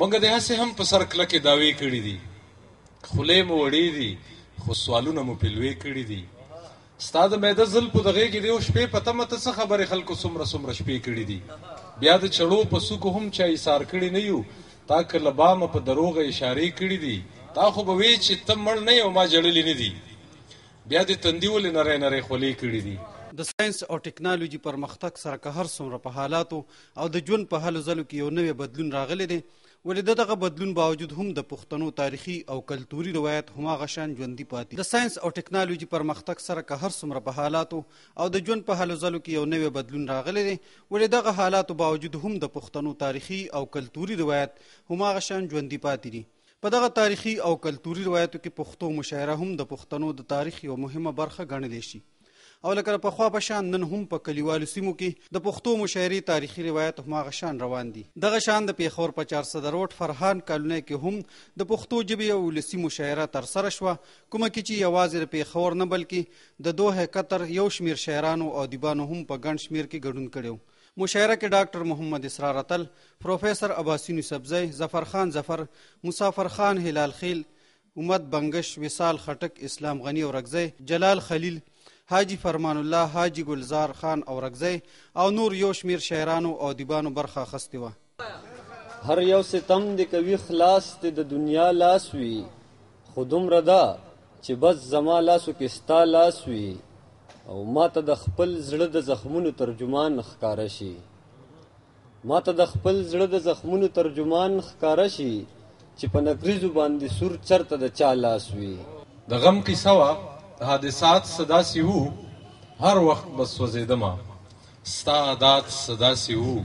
مونږ د هسه هم په سر کلکې داوی کړې دي خولې مو وړې دي خو سوالونه مو پلوې کړې دي ستاد مېده زلپو دغه کې دیو شپې پته مته څه خبره خلکو سمره سمره شپې کړې دي بیا د چړو په سکو هم چا ایثار کړې نه یو تا کله بام په دروغه اشاره کړې دي تا خو به وی چې تم مړ نه یو ما جړلې نه دي بیا د تندیول نه رې نه رې خولې کړې دي د ساينس او ټکنالوژي پرمختګ سره که هر څومره په حالاتو او د ژوند په هلو ځلو کې یو نوې بدلون راغلی دی ولې د دغه بدلون باوجود هم د پښتنو تاریخي او کلتوري روایت هماغه شان ژوندۍ پاتې د ساينس او ټکنالوژي پرمختګ سره که هر څومره په حالاتو او د ژوند په حالو ځلو کې یو نوی بدلون راغلی دی ولې دغه حالاتو باوجود هم د پښتنو تاریخي او کلتوري روایت هماغه شان ژوندۍ پاتې دی په دغه تاریخي او کلتوري روایتو کې پښتو مشاعره هم د پښتنو د تاریخ یو مهمه برخه ګڼل شي او لکه په خوا په شان نن هم په کلیوالو سیمو کې د پښتو مشاعري تاریخي روایت هم غشان روان دي دغه شان د پیښور په 400 روټ فرحان کالونه کې هم د پښتو ژبې او لسی مشاعره تر سره شو کوم کې چې یوازې د پیښور نه بلکې د دوه کتر یو شمیر شاعرانو او دیبانو هم په ګڼ شمیر کې ګډون کړو مشاعره کې ډاکټر محمد اسرار اتل پروفیسور اباسینی سبزی ظفر خان ظفر مسافر خان هلال خیل امت بنگش وصال خټک اسلام غنی او رگزی جلال خلیل حاجی فرمان الله حاجی ګلزار خان او رگزی او نور یو شمیر شاعرانو او دیبانو برخه اخیستې وه هر یو ستم د کوي خلاص ته د دنیا لاس وی خودم ردا چې بس زما لاسو کې ستا لاس وی او ماته د خپل زړه د زخمونو ترجمان ښکارا شي ماته د خپل زړه د زخمونو ترجمان ښکارا شي چې په نګریزو باندې سور چرته د چا لاس وی د غم قصه وا حادثات صدا سی وو هر وخت بس وزیدما ستا عادت صدا سی وو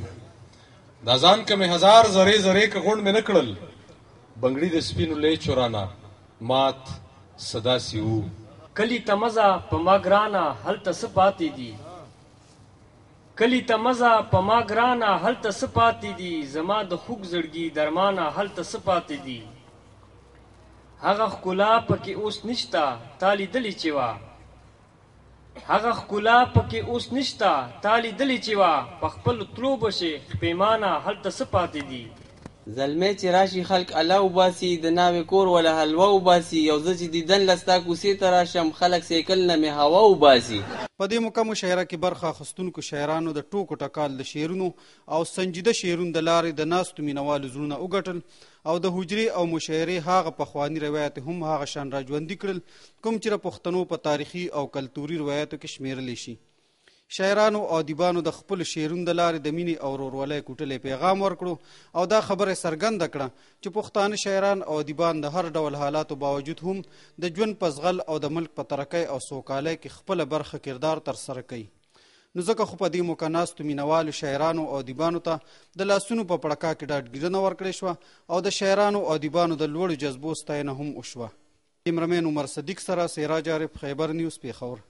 دا ځان کمه هزار زری زری که غوند مې نکړل بنگړی د سپینو لې چورانا مات صدا سی وو کلی تمزا پما گرانا هل تسپاتی دی کلی تمزا پما گرانا هل تسپاتی دی زما د خوګ زړګي درمانه هل تسپاتی دی هغه خکلا پکې اوس نشتا تالی دلی چې وا هغه خکلا پکې اوس نشتا تالی دلی چې وا په خپل طلوب شي پیمانه هلته سپاتې دي زلمی چې راشي خلک الله وباسي د ناوې کور ولا حلوا وباسي یو زه چې دیدن لستا کوسې ته راشم خلک سیکل نه مې هوا وباسي په دې مکمو شاعره کې برخه خستونکو شاعرانو د ټوکو ټکال د شعرونو او سنجیده شعرونو د لارې د ناستو مینوالو زړونه وګټل او د حجري او مشاعرې هاغه پخوانی روایت هم هاغه شان را ژوندي کړل کوم چې پښتنو په تاریخي او کلتوري روایتو کې شمیرلی شي شاعرانو او ادیبانو د خپل شعرونو د لارې د مینې او ورورولۍ کوټلې پیغام ورکړو او دا خبره څرګنده کړه چې پښتانه شاعران او ادیبان د هر ډول حالاتو باوجود هم د ژوند په زغل او د ملک په ترقۍ او سوکالۍ کې خپل برخه کردار تر سره کوي نو ځکه خو په دې مکناستو مینوالو شاعرانو او دیبانو ته د لاسونو په پړکا کې ډاډګیرنه ورکړې شوه او د شاعرانو او دیبانو د لوړو جذبو ستاینه هم وشوه عمرمن عمر صدیق سره سیراج عارف خیبر نیوز پیښور